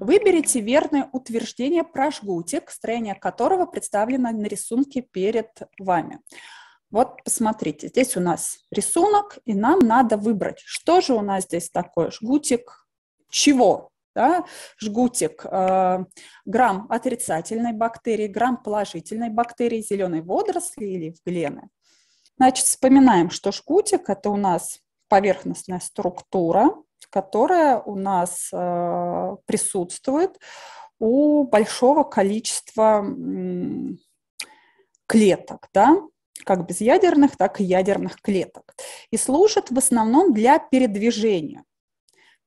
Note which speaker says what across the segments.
Speaker 1: Выберите верное утверждение про жгутик, строение которого представлено на рисунке перед вами. Вот посмотрите, здесь у нас рисунок, и нам надо выбрать, что же у нас здесь такое, жгутик чего, да, жгутик, э, грамм отрицательной бактерии, грамм положительной бактерии, зеленой водоросли или глены. Значит, вспоминаем, что жгутик – это у нас поверхностная структура, которая у нас э, присутствует у большого количества клеток, да, как безъядерных, так и ядерных клеток, и служит в основном для передвижения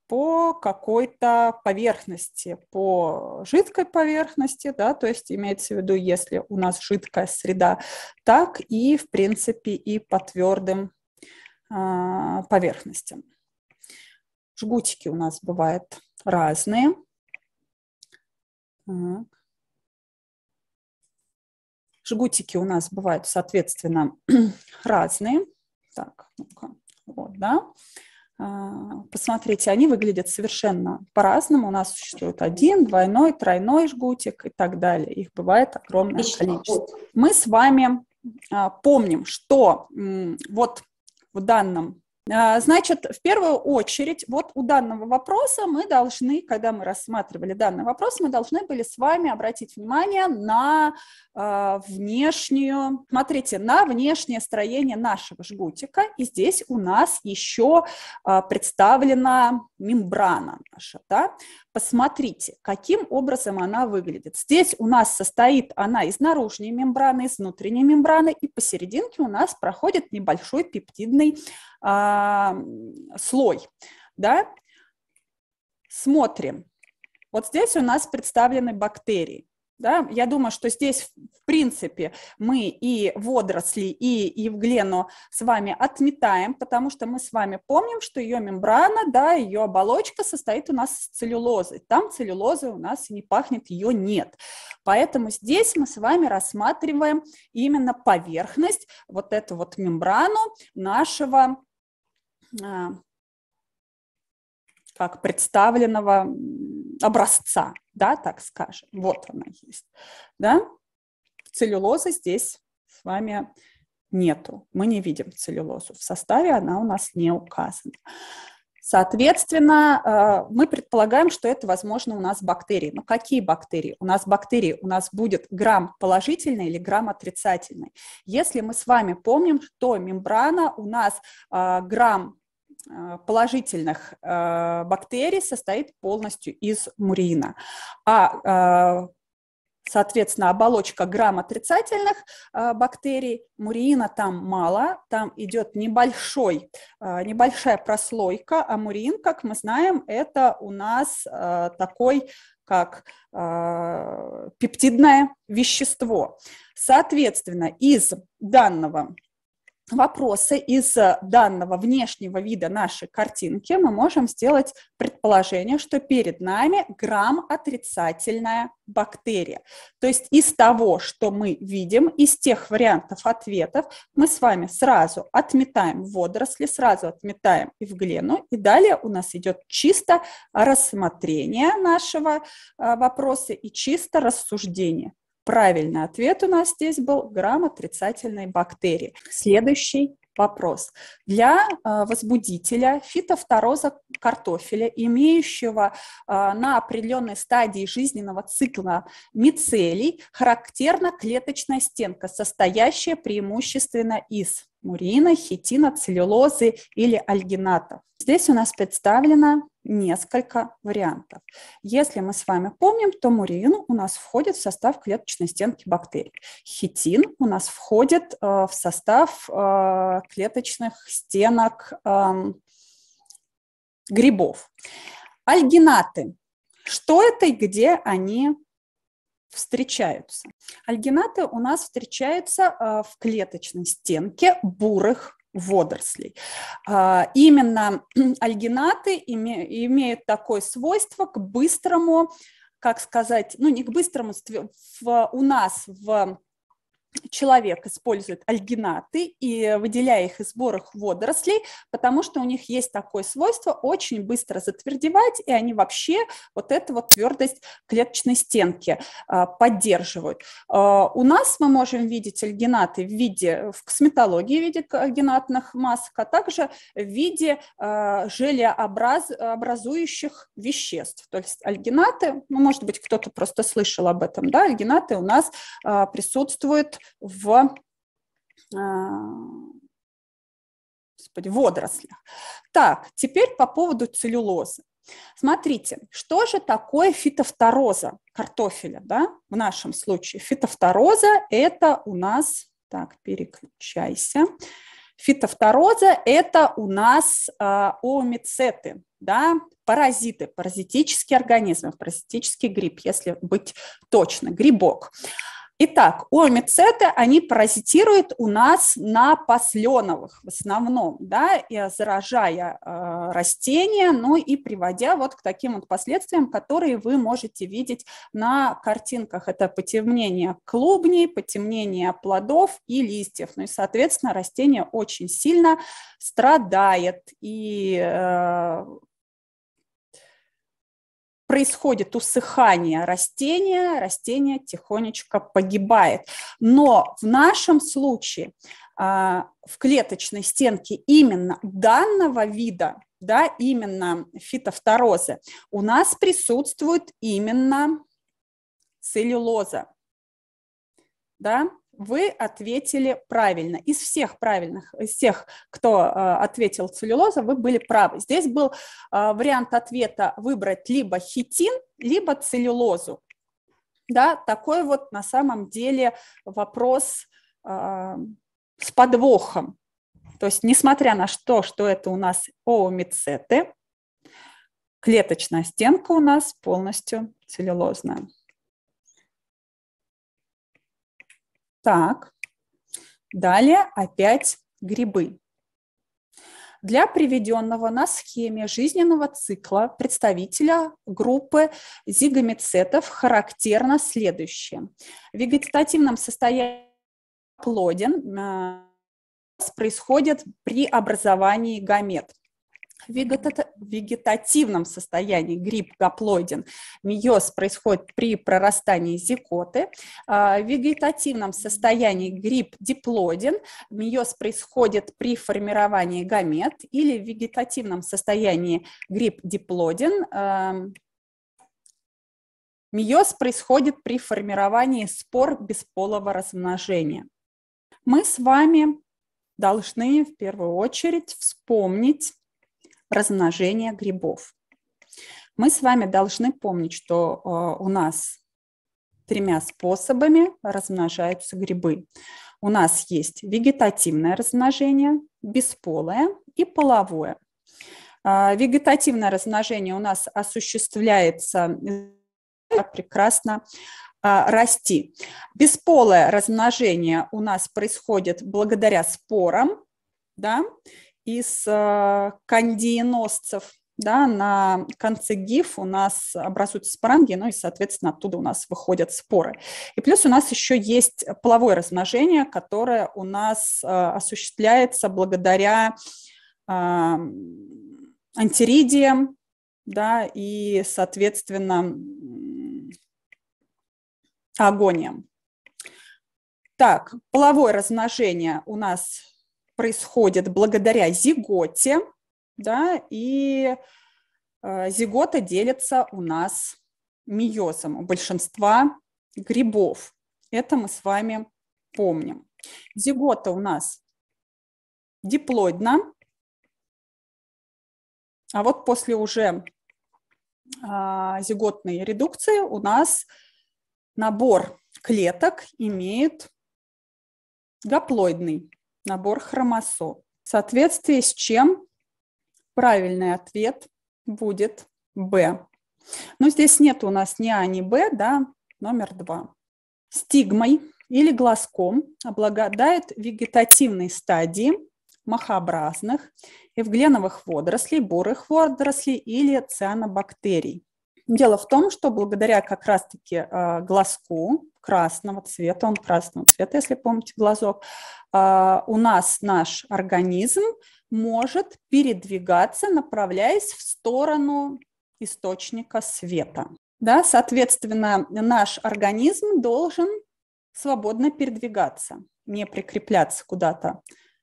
Speaker 1: по какой-то поверхности, по жидкой поверхности, да, то есть имеется в виду, если у нас жидкая среда, так и, в принципе, и по твердым э, а, поверхностям. Жгутики у нас бывают разные. Так. Жгутики у нас бывают, соответственно, разные. Так, ну-ка, вот, да. А, посмотрите, они выглядят совершенно по-разному. У нас существует один, двойной, тройной жгутик и так далее. Их бывает огромное Отлично. количество. Мы с вами а, помним, что вот в данном а, значит, в первую очередь, вот у данного вопроса мы должны, когда мы рассматривали данный вопрос, мы должны были с вами обратить внимание на э, внешнюю, смотрите, на внешнее строение нашего жгутика. И здесь у нас еще э, представлена мембрана наша, да, посмотрите, каким образом она выглядит. Здесь у нас состоит она из наружной мембраны, из внутренней мембраны, и посерединке у нас проходит небольшой пептидный а, слой, да. Смотрим. Вот здесь у нас представлены бактерии. Да? Я думаю, что здесь, в принципе, мы и водоросли, и евглену с вами отметаем, потому что мы с вами помним, что ее мембрана, да, ее оболочка состоит у нас из целлюлозы. Там целлюлозы у нас не пахнет, ее нет. Поэтому здесь мы с вами рассматриваем именно поверхность, вот эту вот мембрану нашего а, как представленного образца, да, так скажем. Вот она есть, да. Целлюлозы здесь с вами нету. Мы не видим целлюлозу. В составе она у нас не указана. Соответственно, э, мы предполагаем, что это, возможно, у нас бактерии. Но какие бактерии? У нас бактерии, у нас будет грамм положительный или грамм отрицательный. Если мы с вами помним, что мембрана у нас э, грамм Э, положительных э, бактерий состоит полностью из мурина, а э, соответственно, оболочка грамм отрицательных бактерий, мурина там мало, там идет небольшой, небольшая прослойка, а мурин, как мы знаем, это у нас такой как пептидное вещество. Соответственно, из данного вопросы из э, данного внешнего вида нашей картинки мы можем сделать предположение, что перед нами грамм-отрицательная бактерия. То есть из того, что мы видим, из тех вариантов ответов, мы с вами сразу отметаем водоросли, сразу отметаем эвглену, и далее у нас идет чисто рассмотрение нашего э, вопроса и чисто рассуждение. Правильный ответ у нас здесь был грамм отрицательной бактерии. Следующий вопрос. Для э, возбудителя фитофтороза картофеля, имеющего э, на определенной стадии жизненного цикла мицелий, характерна клеточная стенка, состоящая преимущественно из мурина, хитина, целлюлозы или альгината. Здесь у нас представлена несколько вариантов. Если мы с вами помним, то мурин у нас входит в состав клеточной стенки бактерий. Хитин у нас входит э, в состав э, клеточных стенок эм, грибов. Альгинаты. Что это и где они встречаются? Альгинаты у нас встречаются э, в клеточной стенке бурых водорослей. А, именно альгинаты имеют такое свойство к быстрому, как сказать, ну не к быстрому, у нас в человек использует альгинаты и выделяя их из сборах водорослей, потому что у них есть такое свойство очень быстро затвердевать, и они вообще вот эту вот твердость клеточной стенки а, поддерживают. А, у нас мы можем видеть альгинаты в виде, в косметологии в виде альгинатных масок, а также в виде а, желеобразующих веществ. То есть альгинаты, ну, может быть, кто-то просто слышал об этом, да, альгинаты у нас присутствуют в а, господи, водорослях. Так, теперь по поводу целлюлозы. Смотрите, что же такое фитофтороза картофеля, да, в нашем случае? Фитофтороза – это у нас, так, переключайся, фитофтороза – это у нас э, а, оомицеты, да, паразиты, паразитические организмы, паразитический гриб, если быть точно, грибок. Итак, омицеты, они паразитируют у нас на посленовых в основном, да, и заражая э, растения, ну и приводя вот к таким вот последствиям, которые вы можете видеть на картинках. Это потемнение клубней, потемнение плодов и листьев. Ну и, соответственно, растение очень сильно страдает и э, происходит усыхание растения, растение тихонечко погибает. Но в нашем случае а, в клеточной стенке именно данного вида, да, именно фитофторозы, у нас присутствует именно целлюлоза. Да? вы ответили правильно. Из всех правильных, из всех, кто э, ответил целлюлоза, вы были правы. Здесь был э, вариант ответа выбрать либо хитин, либо целлюлозу. Да, такой вот на самом деле вопрос э, с подвохом. То есть, несмотря на то, что это у нас оомицеты, клеточная стенка у нас полностью целлюлозная. Так, далее опять грибы. Для приведенного на схеме жизненного цикла представителя группы зигомицетов характерно следующее. В вегетативном состоянии плоден э, происходит при образовании гамет вегетативном состоянии гриб гаплоидин. Миоз происходит при прорастании зикоты. А, в вегетативном состоянии гриб диплоидин. Миоз происходит при формировании гамет. Или в вегетативном состоянии гриб диплодин. А, миоз происходит при формировании спор бесполого размножения. Мы с вами должны в первую очередь вспомнить размножения грибов. Мы с вами должны помнить, что э, у нас тремя способами размножаются грибы. У нас есть вегетативное размножение, бесполое и половое. Э, вегетативное размножение у нас осуществляется прекрасно э, расти. Бесполое размножение у нас происходит благодаря спорам, да, из э, кандиеносцев, да, на конце гиф у нас образуются споранги, ну и, соответственно, оттуда у нас выходят споры. И плюс у нас еще есть половое размножение, которое у нас э, осуществляется благодаря э, антиридиям, да, и, соответственно, агониям. Так, половое размножение у нас происходит благодаря зиготе, да, и э, зигота делится у нас миозом у большинства грибов. Это мы с вами помним. Зигота у нас диплоидна, а вот после уже э, зиготной редукции у нас набор клеток имеет гаплоидный набор хромосом. В соответствии с чем правильный ответ будет Б. Но здесь нет у нас ни А, ни Б, да, номер два. Стигмой или глазком обладает вегетативной стадии махообразных, эвгленовых водорослей, бурых водорослей или цианобактерий. Дело в том, что благодаря как раз-таки а, глазку красного цвета, он красного цвета, если помните глазок, а, у нас наш организм может передвигаться, направляясь в сторону источника света. Да, соответственно, наш организм должен свободно передвигаться, не прикрепляться куда-то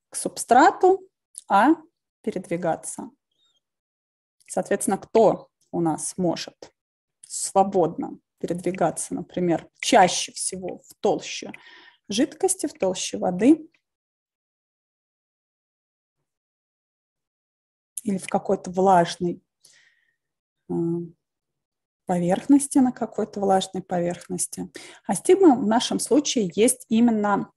Speaker 1: к субстрату, а передвигаться. Соответственно, кто у нас может свободно передвигаться, например, чаще всего в толще жидкости, в толще воды или в какой-то влажной э, поверхности, на какой-то влажной поверхности. А стигма в нашем случае есть именно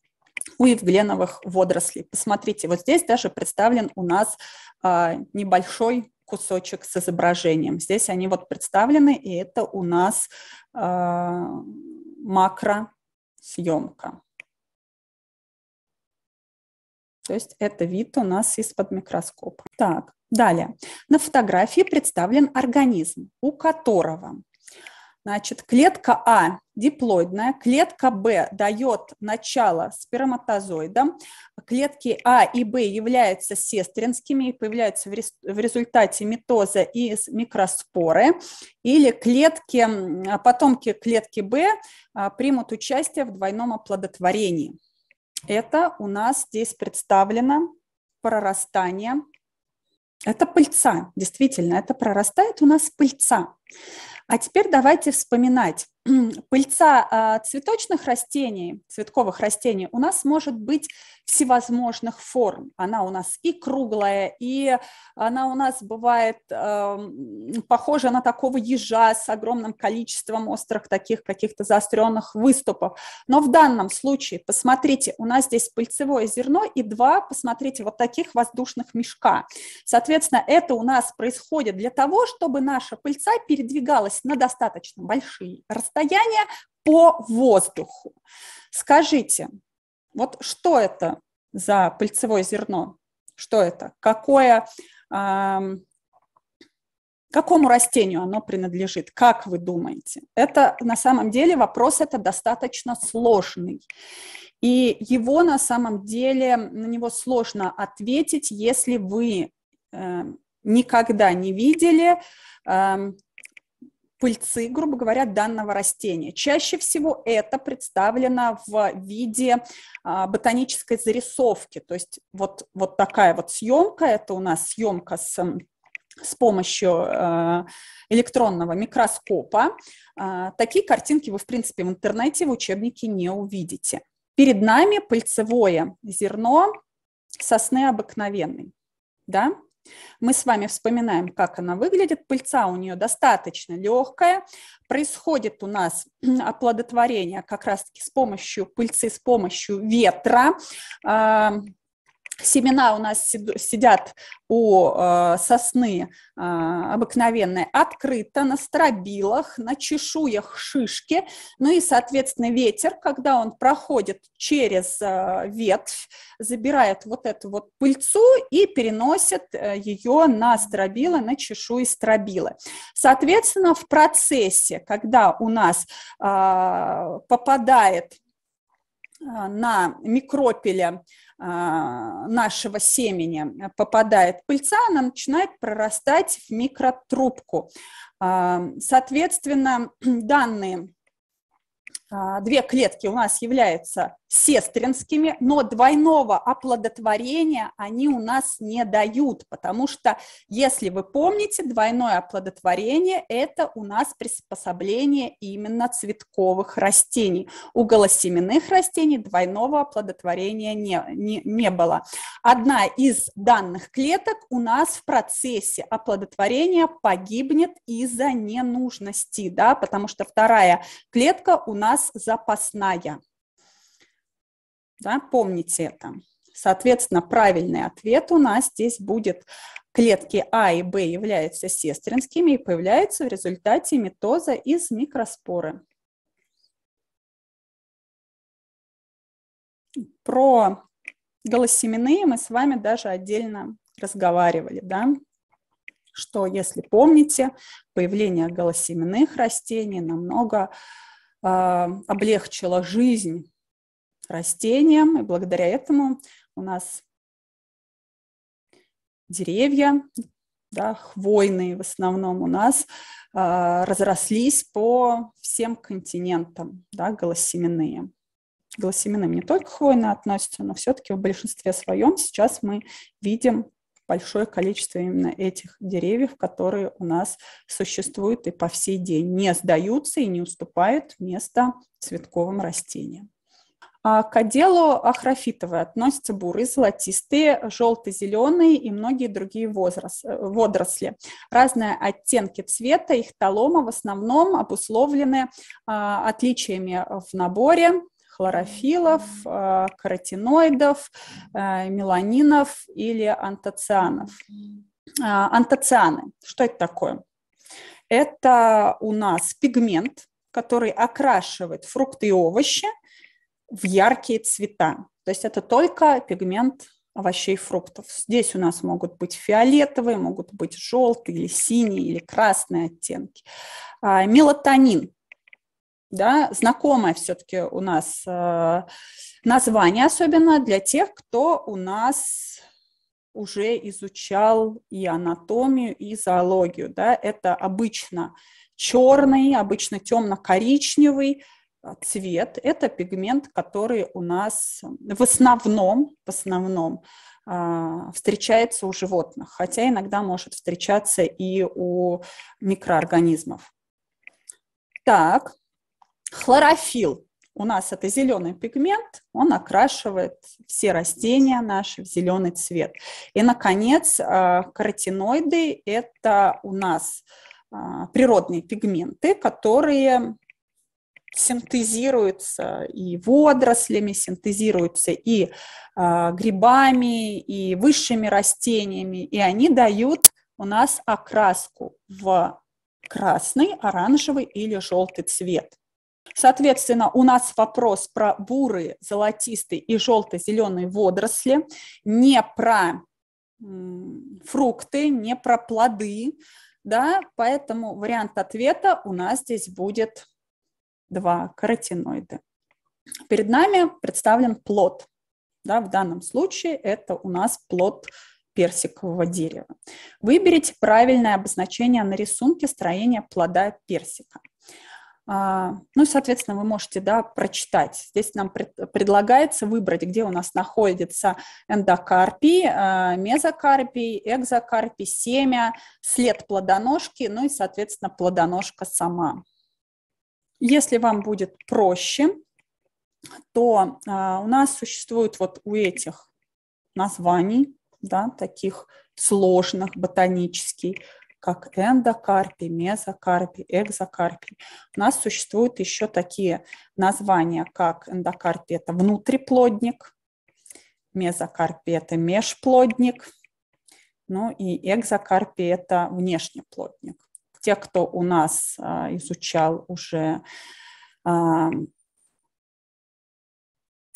Speaker 1: у евгленовых водорослей. Посмотрите, вот здесь даже представлен у нас а, небольшой кусочек с изображением. Здесь они вот представлены, и это у нас э, макросъемка. То есть это вид у нас из-под микроскопа. Так, далее. На фотографии представлен организм, у которого Значит, клетка А диплоидная, клетка Б дает начало сперматозоидам, клетки А и Б являются сестринскими и появляются в, рез в результате митоза из микроспоры, или клетки, а потомки клетки Б а, примут участие в двойном оплодотворении. Это у нас здесь представлено прорастание. Это пыльца, действительно, это прорастает у нас пыльца. А теперь давайте вспоминать. Пыльца а, цветочных растений, цветковых растений у нас может быть всевозможных форм. Она у нас и круглая, и она у нас бывает э, похожа на такого ежа с огромным количеством острых таких каких-то заостренных выступов. Но в данном случае, посмотрите, у нас здесь пыльцевое зерно и два, посмотрите, вот таких воздушных мешка. Соответственно, это у нас происходит для того, чтобы наша пыльца передвигалась на достаточно большие расстояния по воздуху. Скажите, вот что это за пыльцевое зерно? Что это? Какое, э, какому растению оно принадлежит? Как вы думаете? Это на самом деле вопрос это достаточно сложный. И его на самом деле, на него сложно ответить, если вы э, никогда не видели э, пыльцы, грубо говоря, данного растения. Чаще всего это представлено в виде а, ботанической зарисовки, то есть вот, вот такая вот съемка, это у нас съемка с с помощью а, электронного микроскопа. А, такие картинки вы, в принципе, в интернете, в учебнике не увидите. Перед нами пыльцевое зерно сосны обыкновенной. Да? Мы с вами вспоминаем, как она выглядит. Пыльца у нее достаточно легкая. Происходит у нас оплодотворение как раз-таки с помощью пыльцы, с помощью ветра. А, семена у нас сидят у э, сосны э, обыкновенной открыто, на стробилах, на чешуях шишки. Ну и, соответственно, ветер, когда он проходит через э, ветвь, забирает вот эту вот пыльцу и переносит ее на стробилы, на чешуи стробилы. Соответственно, в процессе, когда у нас попадает Э, на микропеле э, нашего семени э, попадает пыльца, она начинает прорастать в микротрубку. Соответственно, данные две клетки у нас являются сестринскими, но двойного оплодотворения они у нас не дают, потому что, если вы помните, двойное оплодотворение – это у нас приспособление именно цветковых растений. У голосеменных растений двойного оплодотворения не, не, не было. Одна из данных клеток у нас в процессе оплодотворения погибнет из-за ненужности, да, потому что вторая клетка у нас запасная. Да, помните это. Соответственно, правильный ответ у нас здесь будет клетки А и Б являются сестринскими и появляются в результате митоза из микроспоры. Про голосеменные мы с вами даже отдельно разговаривали, да? что, если помните, появление голосеменных растений намного э, облегчило жизнь растениям, и благодаря этому у нас деревья, да, хвойные в основном у нас, э, разрослись по всем континентам, да, голосеменные. К голосеменным не только хвойные относятся, но все-таки в большинстве своем сейчас мы видим большое количество именно этих деревьев, которые у нас существуют и по всей день не сдаются и не уступают место цветковым растениям. А к отделу ахрофитовые относятся буры, золотистые, желто-зеленые и многие другие возрос, э, водоросли. Разные оттенки цвета их толома в основном обусловлены а, отличиями в наборе хлорофилов, а, каротиноидов, меланинов или антоцианов. Антоцианы. Что это такое? Это у нас пигмент, который окрашивает фрукты и овощи – в яркие цвета. То есть это только пигмент овощей и фруктов. Здесь у нас могут быть фиолетовые, могут быть желтые или синие или красные оттенки. А, мелатонин. Да, знакомое все-таки у нас э, название, особенно для тех, кто у нас уже изучал и анатомию, и зоологию. Да? Это обычно черный, обычно темно-коричневый, а, цвет – это пигмент, который у нас в основном, в основном а, встречается у животных, хотя иногда может встречаться и у микроорганизмов. Так, хлорофилл. У нас это зеленый пигмент, он окрашивает все растения наши в зеленый цвет. И, наконец, а, каротиноиды – это у нас природные пигменты, которые синтезируется и водорослями, синтезируется и э, грибами, и высшими растениями, и они дают у нас окраску в красный, оранжевый или желтый цвет. Соответственно, у нас вопрос про бурые, золотистые и желто-зеленые водоросли, не про фрукты, не про плоды, да, поэтому вариант ответа у нас здесь будет два каротиноиды. Перед нами представлен плод. Да, в данном случае это у нас плод персикового дерева. Выберите правильное обозначение на рисунке строения плода персика. А, ну и, соответственно, вы можете да, прочитать. Здесь нам пред, предлагается выбрать, где у нас находится эндокарпий, а, мезокарпий, экзокарпий, семя, след плодоножки, ну и, соответственно, плодоножка сама. Если вам будет проще, то а, у нас существует вот у этих названий, да, таких сложных, ботанических, как эндокарпий, мезокарпий, экзокарпий. У нас существуют еще такие названия, как эндокарпий – это внутриплодник, мезокарпий – это межплодник, ну и экзокарпий – это внешний плотник тех, кто у нас а, изучал уже а,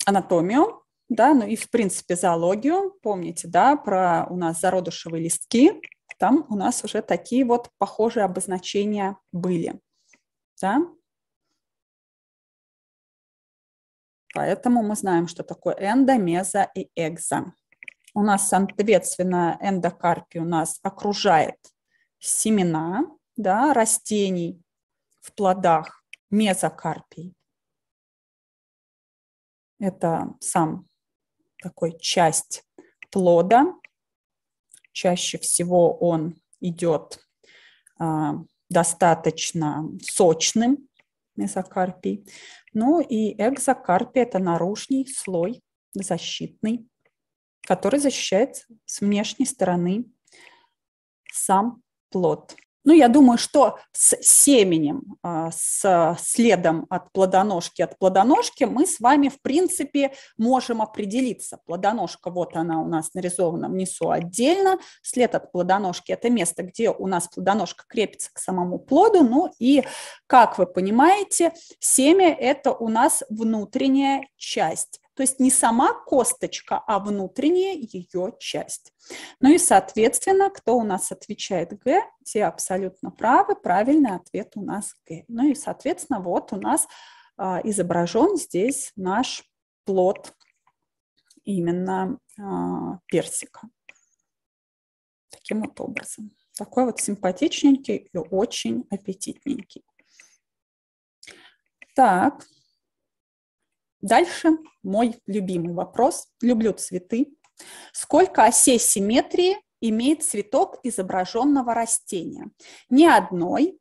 Speaker 1: анатомию, да, ну и в принципе зоологию, помните, да, про у нас зародышевые листки, там у нас уже такие вот похожие обозначения были, да. Поэтому мы знаем, что такое эндо, мезо и экзо. У нас, соответственно, эндокарпий у нас окружает семена, да, растений в плодах, мезокарпий. Это сам такой часть плода. Чаще всего он идет а, достаточно сочным, мезокарпий. Ну и экзокарпий – это наружный слой защитный, который защищает с внешней стороны сам плод. Ну, я думаю, что с семенем, а, с следом от плодоножки от плодоножки мы с вами, в принципе, можем определиться. Плодоножка, вот она у нас нарисована внизу отдельно. След от плодоножки – это место, где у нас плодоножка крепится к самому плоду. Ну и, как вы понимаете, семя – это у нас внутренняя часть то есть не сама косточка, а внутренняя ее часть. Ну и, соответственно, кто у нас отвечает Г, те абсолютно правы, правильный ответ у нас Г. Ну и, соответственно, вот у нас а, изображен здесь наш плод именно а, персика. Таким вот образом. Такой вот симпатичненький и очень аппетитненький. Так, Дальше мой любимый вопрос. Люблю цветы. Сколько осей симметрии имеет цветок изображенного растения? Не одной,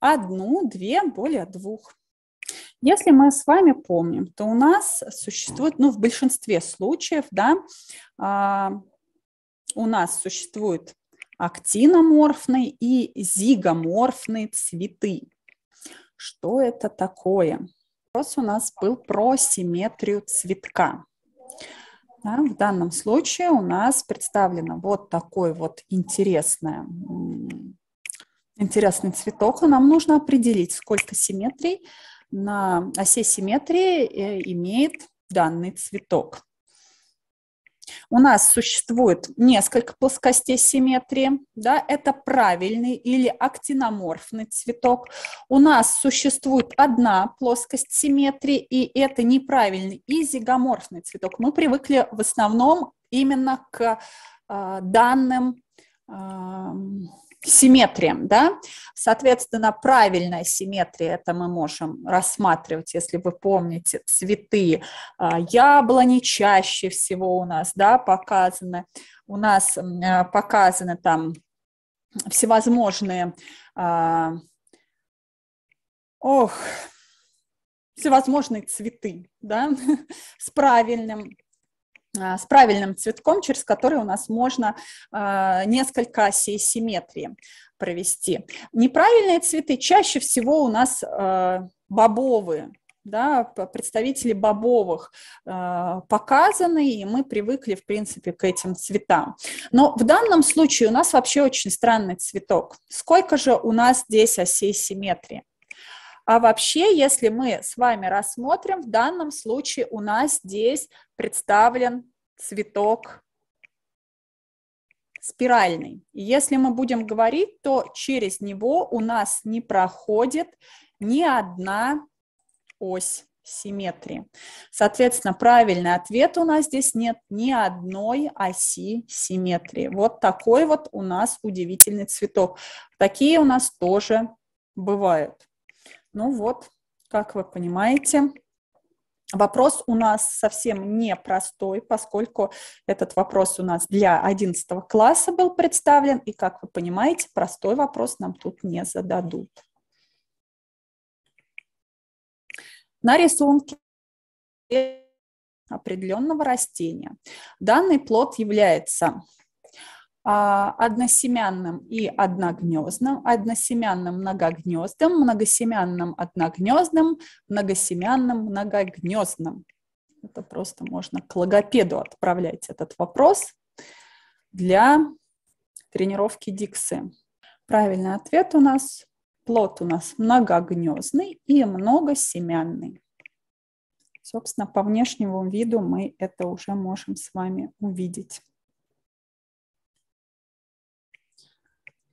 Speaker 1: одну, две, более двух. Если мы с вами помним, то у нас существует, ну, в большинстве случаев, да, а, у нас существуют актиноморфные и зигоморфные цветы. Что это такое? вопрос у нас был про симметрию цветка. Да, в данном случае у нас представлено вот такой вот интересное, интересный цветок, и нам нужно определить, сколько симметрий на оси симметрии э, имеет данный цветок. У нас существует несколько плоскостей симметрии, да, это правильный или актиноморфный цветок. У нас существует одна плоскость симметрии, и это неправильный и зигоморфный цветок. Мы привыкли в основном именно к э, данным э, симметриям, да. Соответственно, правильная симметрия, это мы можем рассматривать, если вы помните, цветы. А, яблони чаще всего у нас, да, показаны. У нас э, показаны там всевозможные, а, ох, всевозможные цветы, да, с правильным а, с правильным цветком, через который у нас можно э, несколько осей симметрии провести. Неправильные цветы чаще всего у нас э, бобовые, да, представители бобовых э, показаны, и мы привыкли, в принципе, к этим цветам. Но в данном случае у нас вообще очень странный цветок. Сколько же у нас здесь осей симметрии? А вообще, если мы с вами рассмотрим, в данном случае у нас здесь представлен цветок спиральный. если мы будем говорить, то через него у нас не проходит ни одна ось симметрии. Соответственно, правильный ответ у нас здесь нет ни одной оси симметрии. Вот такой вот у нас удивительный цветок. Такие у нас тоже бывают. Ну вот, как вы понимаете, Вопрос у нас совсем непростой, поскольку этот вопрос у нас для 11 класса был представлен, и, как вы понимаете, простой вопрос нам тут не зададут. На рисунке определенного растения. Данный плод является а, односемянным и одногнездным, односемянным многогнездным, многосемянным одногнездным, многосемянным многогнездным. Это просто можно к логопеду отправлять этот вопрос для тренировки дикции. Правильный ответ у нас плод у нас многогнездный и многосемянный. Собственно, по внешнему виду мы это уже можем с вами увидеть.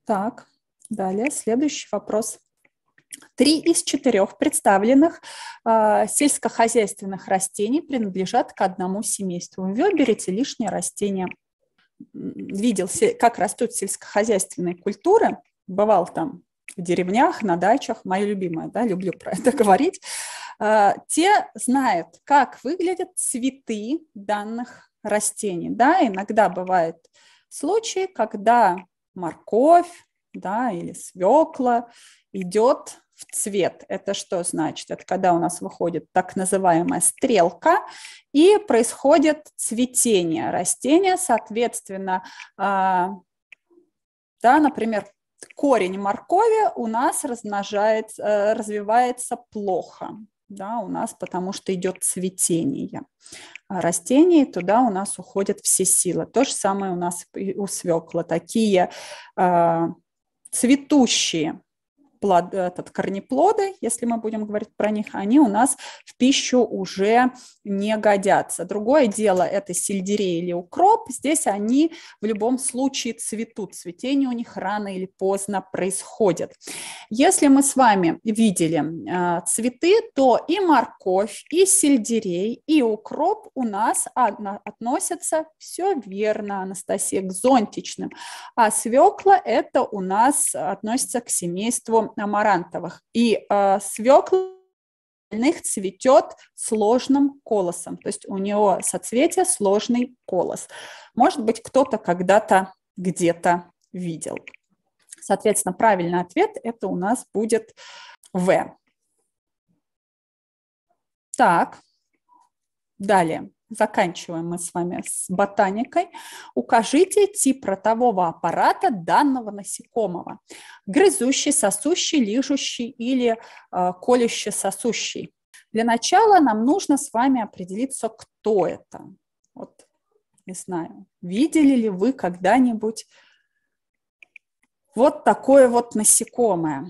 Speaker 1: Так, далее следующий вопрос. Три из четырех представленных э, сельскохозяйственных растений принадлежат к одному семейству. Выберите лишнее растение. Видел, как растут сельскохозяйственные культуры, бывал там в деревнях, на дачах, мое любимое, да, люблю про это говорить, э, те знают, как выглядят цветы данных растений. Да, иногда бывает случаи, когда морковь да, или свекла идет в цвет. Это что значит? Это когда у нас выходит так называемая стрелка и происходит цветение растения. Соответственно, а, да, например, корень моркови у нас размножается, э, развивается плохо да, у нас, потому что идет цветение а растений, туда у нас уходят все силы. То же самое у нас и у свекла. Такие э, цветущие плод, этот, корнеплоды, если мы будем говорить про них, они у нас в пищу уже не годятся. Другое дело – это сельдерей или укроп. Здесь они в любом случае цветут. Цветение у них рано или поздно происходит. Если мы с вами видели э, цветы, то и морковь, и сельдерей, и укроп у нас одно, относятся все верно, Анастасия, к зонтичным. А свекла – это у нас относится к семейству амарантовых. И э, а, свекла остальных цветет сложным колосом. То есть у него соцветие сложный колос. Может быть, кто-то когда-то где-то видел. Соответственно, правильный ответ это у нас будет В. Так, далее заканчиваем мы с вами с ботаникой. Укажите тип ротового аппарата данного насекомого. Грызущий, сосущий, лижущий или э, колющий, сосущий. Для начала нам нужно с вами определиться, кто это. Вот, не знаю, видели ли вы когда-нибудь вот такое вот насекомое.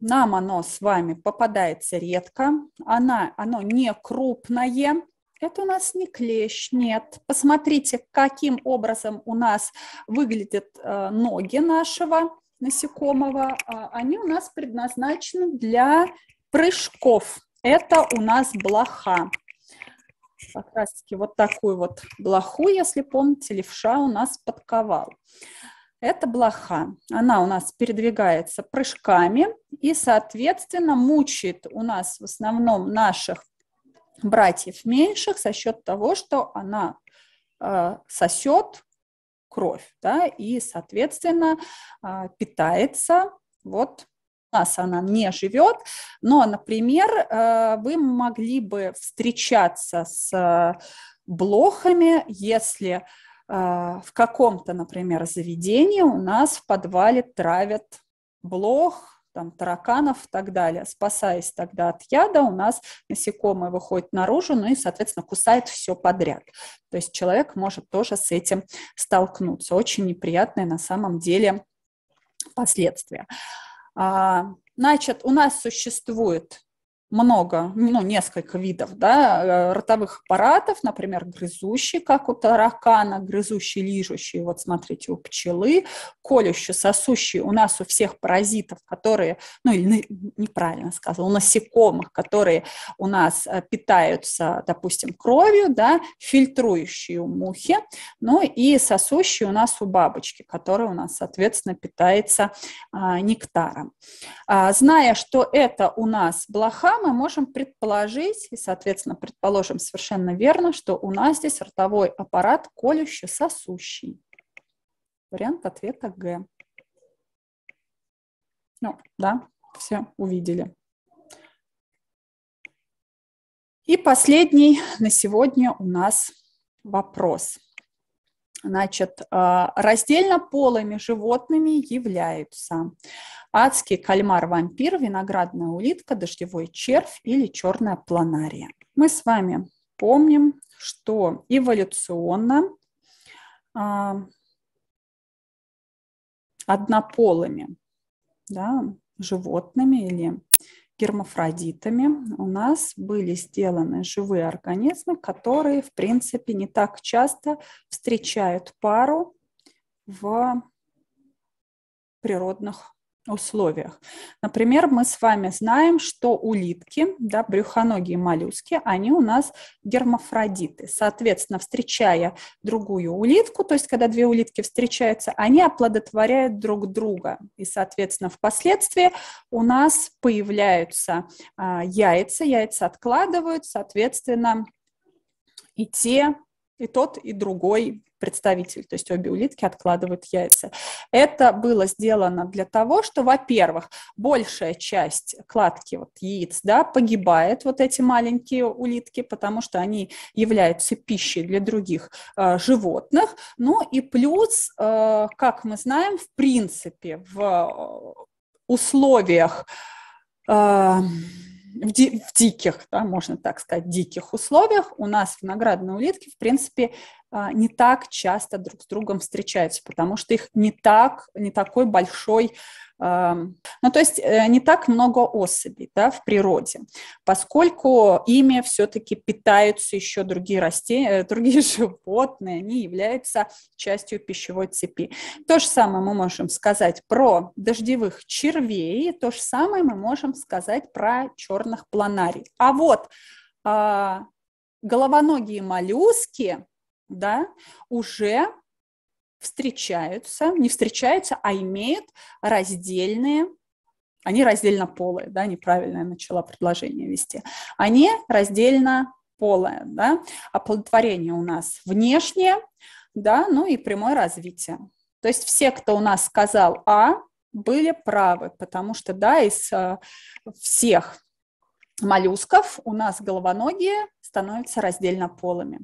Speaker 1: Нам оно с вами попадается редко, она, оно не крупное, это у нас не клещ, нет. Посмотрите, каким образом у нас выглядят э, ноги нашего насекомого. А, они у нас предназначены для прыжков. Это у нас блоха. Как раз таки вот такую вот блоху, если помните, левша у нас подковал. Это блоха. Она у нас передвигается прыжками и, соответственно, мучает у нас в основном наших братьев меньших со счет того, что она э, сосет кровь, да, и, соответственно, э, питается вот у нас она не живет, но, например, э, вы могли бы встречаться с э, блохами, если э, в каком-то, например, заведении у нас в подвале травят блох, там, тараканов и так далее. Спасаясь тогда от яда, у нас насекомое выходит наружу, ну и, соответственно, кусает все подряд. То есть человек может тоже с этим столкнуться. Очень неприятные на самом деле последствия. А, значит, у нас существует много, ну, несколько видов, да, э, ротовых аппаратов, например, грызущий, как у таракана, грызущий, лижущий, вот смотрите, у пчелы, колющий, сосущий, у нас у всех паразитов, которые, ну, или неправильно сказал, у насекомых, которые у нас э, питаются, допустим, кровью, да, фильтрующие у мухи, ну, и сосущие у нас у бабочки, которая у нас, соответственно, питается а, нектаром. А, зная, что это у нас блоха, мы можем предположить, и, соответственно, предположим совершенно верно, что у нас здесь ротовой аппарат колюще-сосущий. Вариант ответа Г. Ну, да, все увидели. И последний на сегодня у нас вопрос. Значит, а, раздельно полыми животными являются адский кальмар-вампир, виноградная улитка, дождевой червь или черная планария. Мы с вами помним, что эволюционно а, однополыми да, животными или гермафродитами у нас были сделаны живые организмы, которые, в принципе, не так часто встречают пару в природных условиях. Например, мы с вами знаем, что улитки, да, брюхоногие моллюски, они у нас гермафродиты. Соответственно, встречая другую улитку, то есть когда две улитки встречаются, они оплодотворяют друг друга. И, соответственно, впоследствии у нас появляются а, яйца, яйца откладывают, соответственно, и те, и тот, и другой представитель, то есть обе улитки откладывают яйца. Это было сделано для того, что, во-первых, большая часть кладки вот яиц, да, погибает, вот эти маленькие улитки, потому что они являются пищей для других э, животных. Ну и плюс, э, как мы знаем, в принципе, в э, условиях э, в, ди в диких, да, можно так сказать, диких условиях у нас виноградные улитки, в принципе, а, не так часто друг с другом встречаются, потому что их не так, не такой большой, ну то есть э, не так много особей да, в природе, поскольку ими все-таки питаются еще другие растения, э, другие животные, они являются частью пищевой цепи. То же самое мы можем сказать про дождевых червей, то же самое мы можем сказать про черных планарий. А вот а, головоногие моллюски, да, уже встречаются, не встречаются, а имеют раздельные они раздельно полые, да, неправильно я начала предложение вести. Они раздельно полое, да, оплодотворение у нас внешнее, да, ну и прямое развитие. То есть все, кто у нас сказал «а», были правы, потому что, да, из э, всех моллюсков у нас головоногие становятся раздельно полыми.